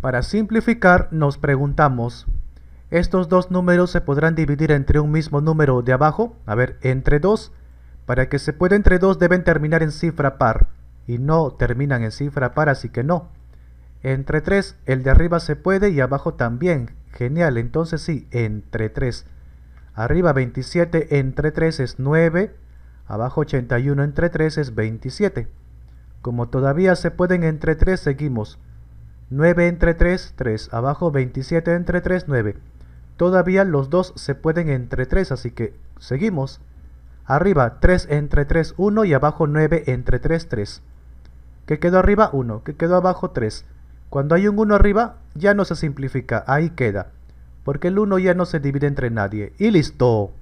Para simplificar, nos preguntamos, ¿estos dos números se podrán dividir entre un mismo número de abajo? A ver, entre dos. Para que se pueda entre dos deben terminar en cifra par, y no terminan en cifra par, así que no. Entre 3, el de arriba se puede y abajo también. Genial, entonces sí, entre 3. Arriba 27 entre 3 es 9, abajo 81 entre 3 es 27. Como todavía se pueden entre 3, seguimos. 9 entre 3, 3. Abajo 27 entre 3, 9. Todavía los dos se pueden entre 3, así que seguimos. Arriba 3 entre 3, 1 y abajo 9 entre 3, 3. ¿Qué quedó arriba? 1. ¿Qué quedó abajo? 3. Cuando hay un 1 arriba, ya no se simplifica, ahí queda. Porque el 1 ya no se divide entre nadie. Y listo.